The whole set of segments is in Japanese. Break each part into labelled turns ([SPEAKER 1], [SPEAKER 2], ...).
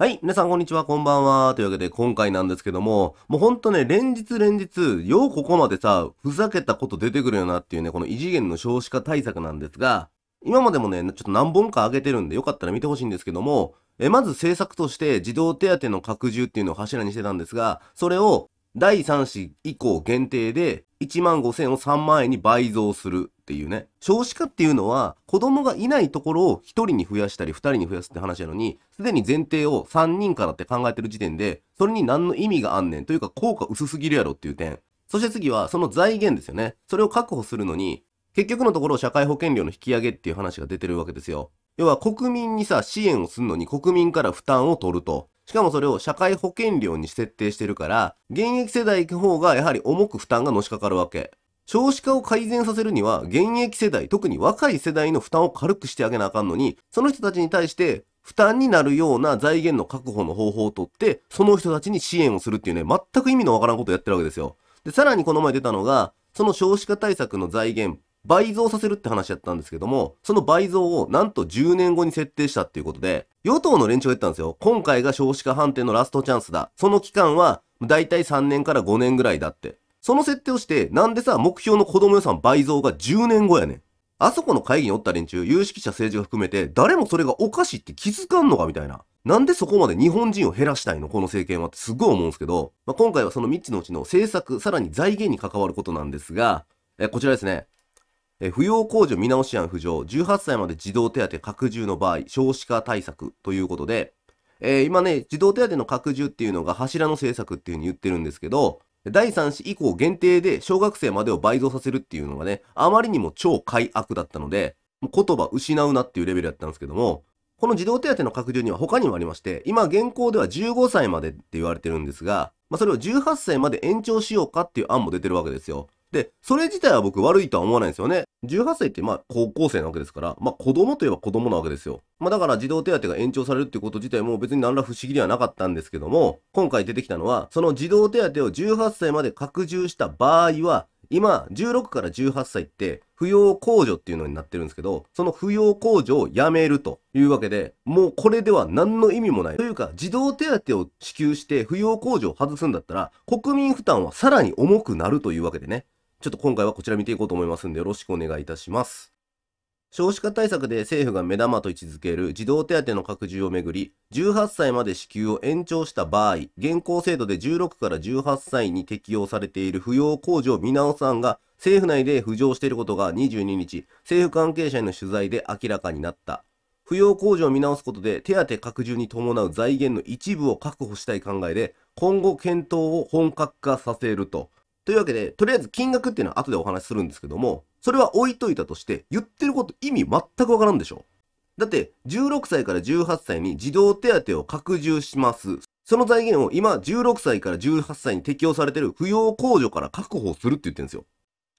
[SPEAKER 1] はい。皆さん、こんにちは。こんばんは。というわけで、今回なんですけども、もうほんとね、連日連日、ようここまでさ、ふざけたこと出てくるよなっていうね、この異次元の少子化対策なんですが、今までもね、ちょっと何本か上げてるんで、よかったら見てほしいんですけども、え、まず政策として児童手当の拡充っていうのを柱にしてたんですが、それを第3子以降限定で1万5千を3万円に倍増するっていうね。少子化っていうのは、子供がいないところを1人に増やしたり2人に増やすって話なのに、すでに前提を3人からって考えてる時点で、それに何の意味があんねんというか効果薄すぎるやろっていう点。そして次は、その財源ですよね。それを確保するのに、結局のところ社会保険料の引き上げっていう話が出てるわけですよ。要は国民にさ、支援をするのに国民から負担を取ると。しかもそれを社会保険料に設定してるから、現役世代の方がやはり重く負担がのしかかるわけ。少子化を改善させるには、現役世代、特に若い世代の負担を軽くしてあげなあかんのに、その人たちに対して、負担になるような財源の確保の方法をとって、その人たちに支援をするっていうね、全く意味のわからんことをやってるわけですよ。で、さらにこの前出たのが、その少子化対策の財源、倍増させるって話やったんですけども、その倍増をなんと10年後に設定したっていうことで、与党の連中が言ったんですよ。今回が少子化判定のラストチャンスだ。その期間は、だいたい3年から5年ぐらいだって。その設定をして、なんでさ、目標の子供予算倍増が10年後やねん。あそこの会議におった連中、有識者政治が含めて、誰もそれがおかしいって気づかんのかみたいな。なんでそこまで日本人を減らしたいのこの政権はってすごい思うんですけど、まあ、今回はその3つのうちの政策、さらに財源に関わることなんですが、えこちらですね。え扶養控除見直し案浮上、18歳まで児童手当拡充の場合、少子化対策ということで、えー、今ね、児童手当の拡充っていうのが柱の政策っていうふうに言ってるんですけど、第3子以降限定で小学生までを倍増させるっていうのがね、あまりにも超快悪だったので、言葉失うなっていうレベルだったんですけども、この児童手当の拡充には他にもありまして、今現行では15歳までって言われてるんですが、まあ、それを18歳まで延長しようかっていう案も出てるわけですよ。で、それ自体は僕悪いとは思わないんですよね。18歳ってまあ高校生なわけですから、まあ子供といえば子供なわけですよ。まあだから児童手当が延長されるっていうこと自体も別に何ら不思議ではなかったんですけども、今回出てきたのは、その児童手当を18歳まで拡充した場合は、今、16から18歳って、扶養控除っていうのになってるんですけど、その扶養控除をやめるというわけで、もうこれでは何の意味もない。というか、児童手当を支給して扶養控除を外すんだったら、国民負担はさらに重くなるというわけでね。ちょっと今回はこちら見ていこうと思いますんでよろしくお願いいたします。少子化対策で政府が目玉と位置づける児童手当の拡充をめぐり、18歳まで支給を延長した場合、現行制度で16から18歳に適用されている扶養控除を見直す案が政府内で浮上していることが22日、政府関係者への取材で明らかになった。扶養控除を見直すことで手当拡充に伴う財源の一部を確保したい考えで、今後検討を本格化させると。というわけで、とりあえず金額っていうのは後でお話しするんですけども、それは置いといたとして、言ってること意味全くわからんでしょだって、16歳から18歳に児童手当を拡充します。その財源を今、16歳から18歳に適用されてる扶養控除から確保するって言ってるんですよ。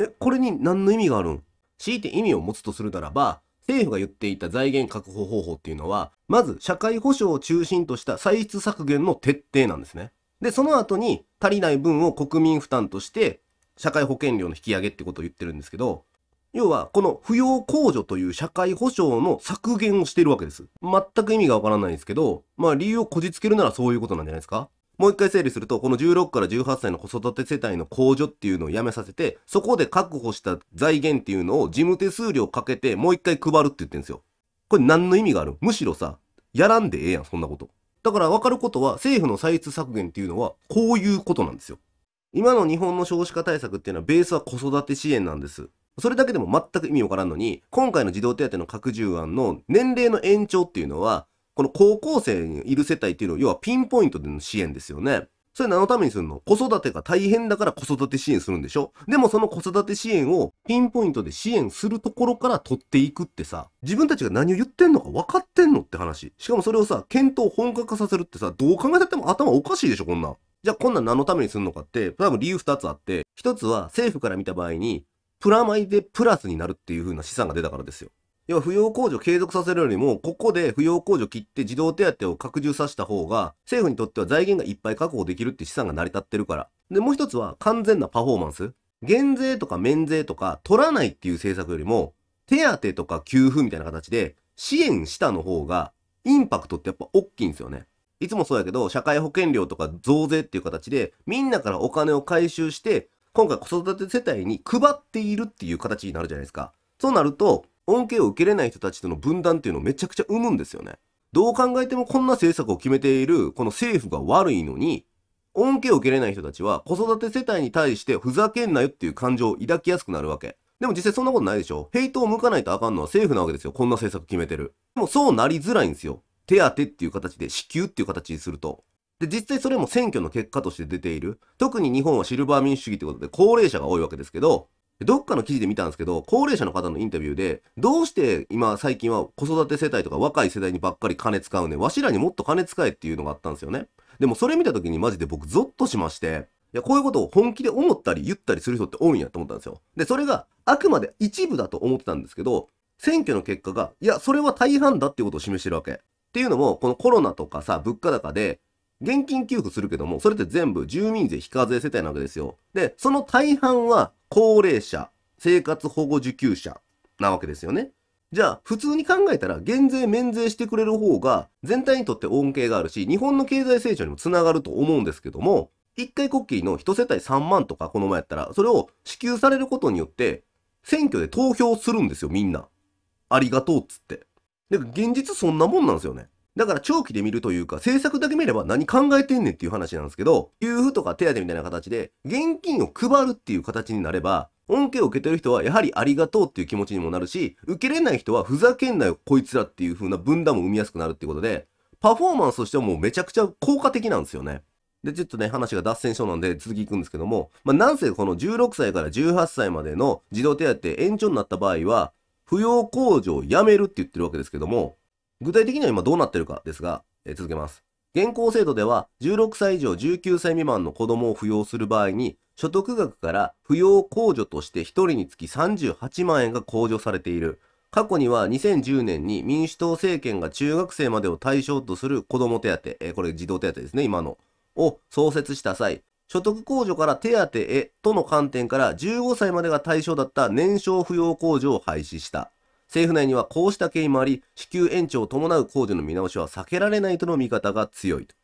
[SPEAKER 1] え、これに何の意味があるん強いて意味を持つとするならば、政府が言っていた財源確保方法っていうのは、まず社会保障を中心とした歳出削減の徹底なんですね。で、その後に足りない分を国民負担として、社会保険料の引き上げってことを言ってるんですけど、要は、この扶養控除という社会保障の削減をしているわけです。全く意味がわからないんですけど、まあ理由をこじつけるならそういうことなんじゃないですかもう一回整理すると、この16から18歳の子育て世帯の控除っていうのをやめさせて、そこで確保した財源っていうのを事務手数料かけてもう一回配るって言ってるんですよ。これ何の意味があるむしろさ、やらんでええやん、そんなこと。だから分かることは政府の歳出削減っていうのはこういうことなんですよ。今の日本の少子化対策っていうのはベースは子育て支援なんです。それだけでも全く意味わからんのに、今回の児童手当の拡充案の年齢の延長っていうのは、この高校生にいる世帯っていうのを要はピンポイントでの支援ですよね。それ何のためにするの子育てが大変だから子育て支援するんでしょでもその子育て支援をピンポイントで支援するところから取っていくってさ、自分たちが何を言ってんのか分かってんのって話。しかもそれをさ、検討本格化させるってさ、どう考えたっても頭おかしいでしょ、こんなじゃあこんなん何のためにするのかって、多分理由2つあって、1つは政府から見た場合に、プラマイでプラスになるっていう風な資産が出たからですよ。要は扶養控除を継続させるよりも、ここで扶養控除切って児童手当を拡充させた方が、政府にとっては財源がいっぱい確保できるって資産が成り立ってるから。で、もう一つは完全なパフォーマンス。減税とか免税とか取らないっていう政策よりも、手当とか給付みたいな形で支援したの方が、インパクトってやっぱ大きいんですよね。いつもそうやけど、社会保険料とか増税っていう形で、みんなからお金を回収して、今回子育て世帯に配っているっていう形になるじゃないですか。そうなると、恩恵を受けれない人たちとの分断っていうのをめちゃくちゃ生むんですよね。どう考えてもこんな政策を決めているこの政府が悪いのに、恩恵を受けれない人たちは子育て世帯に対してふざけんなよっていう感情を抱きやすくなるわけ。でも実際そんなことないでしょ。ヘイトを向かないとあかんのは政府なわけですよ。こんな政策決めてる。でもそうなりづらいんですよ。手当っていう形で支給っていう形にすると。で、実際それも選挙の結果として出ている。特に日本はシルバー民主主義ってことで高齢者が多いわけですけど、どっかの記事で見たんですけど、高齢者の方のインタビューで、どうして今最近は子育て世帯とか若い世代にばっかり金使うねわしらにもっと金使えっていうのがあったんですよね。でもそれ見た時にマジで僕ゾッとしまして、いや、こういうことを本気で思ったり言ったりする人って多いんやと思ったんですよ。で、それがあくまで一部だと思ってたんですけど、選挙の結果が、いや、それは大半だっていうことを示してるわけ。っていうのも、このコロナとかさ、物価高で、現金給付するけども、それって全部住民税非課税世帯なわけですよ。で、その大半は高齢者、生活保護受給者なわけですよね。じゃあ、普通に考えたら、減税免税してくれる方が、全体にとって恩恵があるし、日本の経済成長にもつながると思うんですけども、一回国旗の一世帯3万とかこの前やったら、それを支給されることによって、選挙で投票するんですよ、みんな。ありがとうっつって。で、現実そんなもんなんですよね。だから長期で見るというか、政策だけ見れば何考えてんねんっていう話なんですけど、給付とか手当みたいな形で、現金を配るっていう形になれば、恩恵を受けてる人はやはりありがとうっていう気持ちにもなるし、受けれない人はふざけんなよこいつらっていう風な分断も生みやすくなるっていうことで、パフォーマンスとしてはもうめちゃくちゃ効果的なんですよね。で、ちょっとね、話が脱線症なんで続きいくんですけども、まあ、なんせこの16歳から18歳までの児童手当延長になった場合は、扶養控除をやめるって言ってるわけですけども、具体的には今どうなってるかですが、え続けます。現行制度では16歳以上19歳未満の子供を扶養する場合に所得額から扶養控除として1人につき38万円が控除されている。過去には2010年に民主党政権が中学生までを対象とする子ども手当、えこれ児童手当ですね、今の、を創設した際、所得控除から手当へとの観点から15歳までが対象だった年少扶養控除を廃止した。政府内にはこうした経緯もあり、支給延長を伴う控除の見直しは避けられないとの見方が強いと。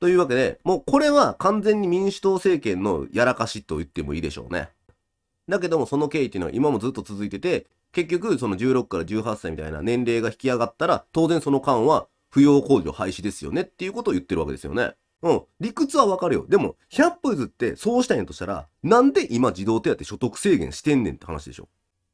[SPEAKER 1] というわけで、もうこれは完全に民主党政権のやらかしと言ってもいいでしょうね。だけどもその経緯っていうのは今もずっと続いてて、結局その16から18歳みたいな年齢が引き上がったら、当然その間は扶養控除廃止ですよねっていうことを言ってるわけですよね。うん。理屈はわかるよ。でも、100歩譲ってそうしたいんやとしたら、なんで今児童手当所得制限してんねんって話でしょ。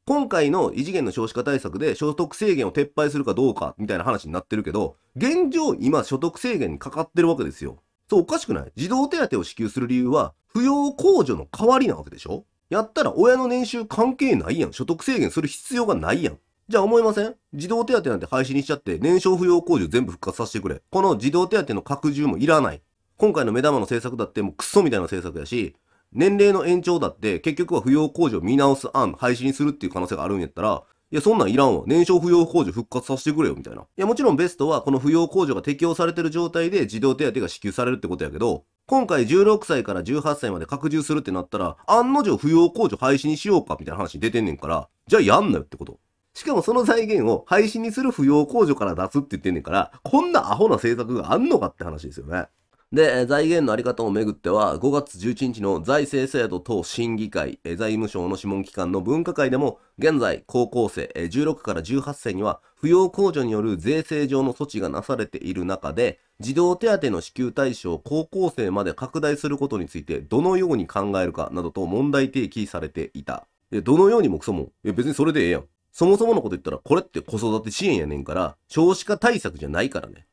[SPEAKER 1] 今回の異次元の少子化対策で所得制限を撤廃するかどうかみたいな話になってるけど、現状今所得制限にかかってるわけですよ。そうおかしくない児童手当を支給する理由は、扶養控除の代わりなわけでしょやったら親の年収関係ないやん。所得制限する必要がないやん。じゃあ思いません児童手当なんて廃止にしちゃって年少扶養控除全部復活させてくれ。この児童手当の拡充もいらない。今回の目玉の政策だってもうクソみたいな政策やし、年齢の延長だって結局は扶養控除を見直す案廃止にするっていう可能性があるんやったら、いや、そんなんいらんわ。年少扶養控除復活させてくれよ、みたいな。いや、もちろんベストはこの扶養控除が適用されてる状態で児童手当が支給されるってことやけど、今回16歳から18歳まで拡充するってなったら、案の定扶養控除廃止にしようか、みたいな話出てんねんから、じゃあやんなよってこと。しかもその財源を廃止にする扶養控除から出すって言ってんねんから、こんなアホな政策があんのかって話ですよね。で、財源のあり方をめぐっては、5月11日の財政制度等審議会、財務省の諮問機関の分科会でも、現在、高校生16から18歳には、扶養控除による税制上の措置がなされている中で、児童手当の支給対象を高校生まで拡大することについて、どのように考えるかなどと問題提起されていた。どのようにもクソも、別にそれでええやん。そもそものこと言ったら、これって子育て支援やねんから、少子化対策じゃないからね。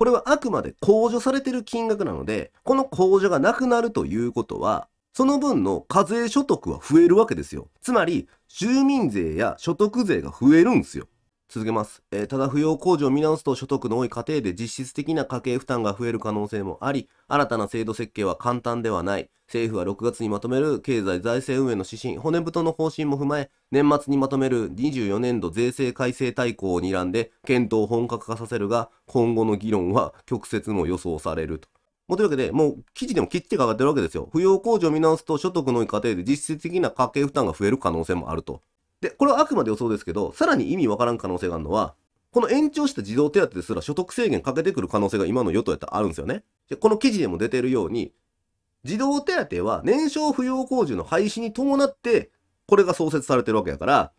[SPEAKER 1] これはあくまで控除されてる金額なので、この控除がなくなるということは、その分の課税所得は増えるわけですよ。つまり、住民税や所得税が増えるんですよ。続けます、えー、ただ扶養控除を見直すと所得の多い家庭で実質的な家計負担が増える可能性もあり新たな制度設計は簡単ではない政府は6月にまとめる経済財政運営の指針骨太の方針も踏まえ年末にまとめる24年度税制改正大綱を睨んで検討を本格化させるが今後の議論は曲折も予想されると。もうというわけで、もう記事でも切ってかかってるわけですよ。扶養控除を見直すと所得の多い家庭で実質的な家計負担が増える可能性もあると。で、これはあくまで予想ですけど、さらに意味わからん可能性があるのは、この延長した児童手当ですら所得制限かけてくる可能性が今の与党やったらあるんですよね。で、この記事でも出てるように、児童手当は年少扶養控除の廃止に伴って、これが創設されてるわけやから、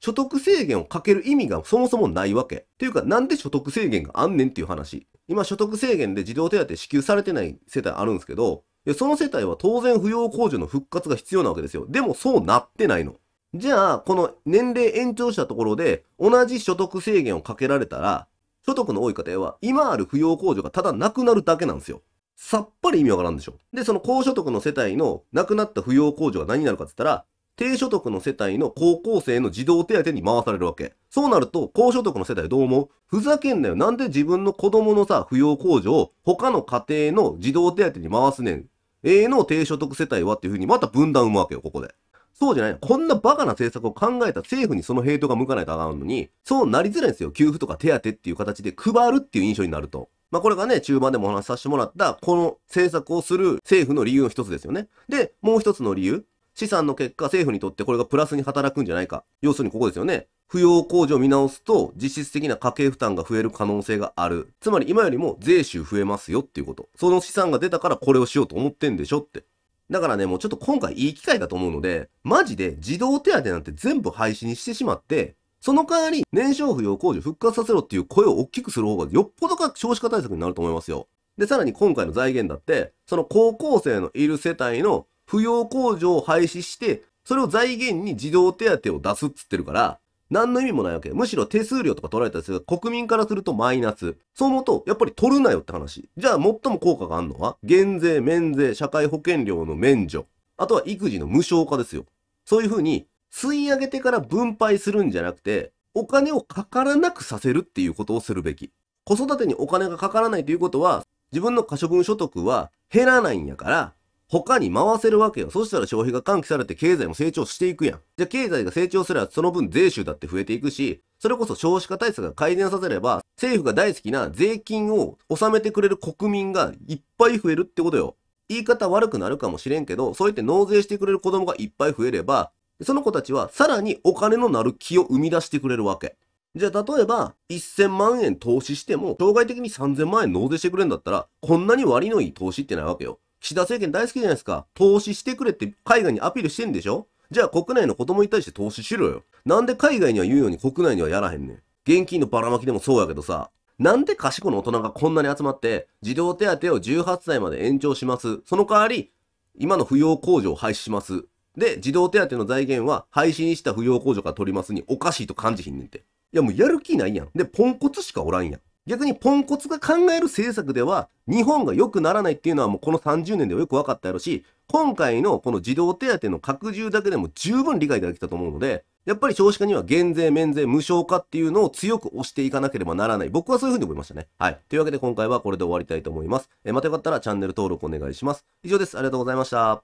[SPEAKER 1] 所得制限をかける意味がそもそもないわけ。というか、なんで所得制限があんねんっていう話。今、所得制限で児童手当支給されてない世帯あるんですけど、その世帯は当然扶養控除の復活が必要なわけですよ。でもそうなってないの。じゃあ、この年齢延長したところで、同じ所得制限をかけられたら、所得の多い家庭は、今ある扶養控除がただなくなるだけなんですよ。さっぱり意味わからんでしょ。で、その高所得の世帯のなくなった扶養控除が何になるかって言ったら、低所得の世帯の高校生の児童手当に回されるわけ。そうなると、高所得の世帯どう思うふざけんなよ。なんで自分の子供のさ、扶養控除を他の家庭の児童手当に回すねん。ええの低所得世帯はっていうふうにまた分断生むわけよ、ここで。そうじゃない。こんなバカな政策を考えた政府にそのヘイトが向かないとあかんのに、そうなりづらいんですよ。給付とか手当っていう形で配るっていう印象になると。まあ、これがね、中盤でもお話しさせてもらった、この政策をする政府の理由の一つですよね。で、もう一つの理由。資産の結果、政府にとってこれがプラスに働くんじゃないか。要するにここですよね。扶養控除を見直すと、実質的な家計負担が増える可能性がある。つまり今よりも税収増えますよっていうこと。その資産が出たからこれをしようと思ってんでしょって。だからね、もうちょっと今回いい機会だと思うので、マジで児童手当なんて全部廃止にしてしまって、その代わり年少扶養控除復活させろっていう声を大きくする方がよっぽどか少子化対策になると思いますよ。で、さらに今回の財源だって、その高校生のいる世帯の扶養控除を廃止して、それを財源に児童手当を出すっつってるから、何の意味もないわけ。むしろ手数料とか取られたりする国民からするとマイナス。そう思うと、やっぱり取るなよって話。じゃあ最も効果があるのは、減税、免税、社会保険料の免除。あとは育児の無償化ですよ。そういうふうに、吸い上げてから分配するんじゃなくて、お金をかからなくさせるっていうことをするべき。子育てにお金がかからないということは、自分の可処分所得は減らないんやから、他に回せるわけよ。そしたら消費が喚起されて経済も成長していくやん。じゃあ経済が成長すればその分税収だって増えていくし、それこそ少子化対策が改善させれば、政府が大好きな税金を納めてくれる国民がいっぱい増えるってことよ。言い方悪くなるかもしれんけど、そうやって納税してくれる子供がいっぱい増えれば、その子たちはさらにお金のなる気を生み出してくれるわけ。じゃあ例えば、1000万円投資しても、障害的に3000万円納税してくれるんだったら、こんなに割のいい投資ってないわけよ。岸田政権大好きじゃないですか。投資してくれって海外にアピールしてんでしょじゃあ国内の子供に対して投資しろよ。なんで海外には言うように国内にはやらへんねん。現金のばらまきでもそうやけどさ。なんで賢い大人がこんなに集まって、児童手当を18歳まで延長します。その代わり、今の扶養控除を廃止します。で、児童手当の財源は廃止にした扶養控除から取りますにおかしいと感じひんねんて。いやもうやる気ないやん。で、ポンコツしかおらんやん。逆にポンコツが考える政策では、日本が良くならないっていうのはもうこの30年ではよく分かったやろし、今回のこの児童手当の拡充だけでも十分理解できたと思うので、やっぱり少子化には減税、免税、無償化っていうのを強く押していかなければならない。僕はそういうふうに思いましたね。はい。というわけで今回はこれで終わりたいと思います。えまたよかったらチャンネル登録お願いします。以上です。ありがとうございました。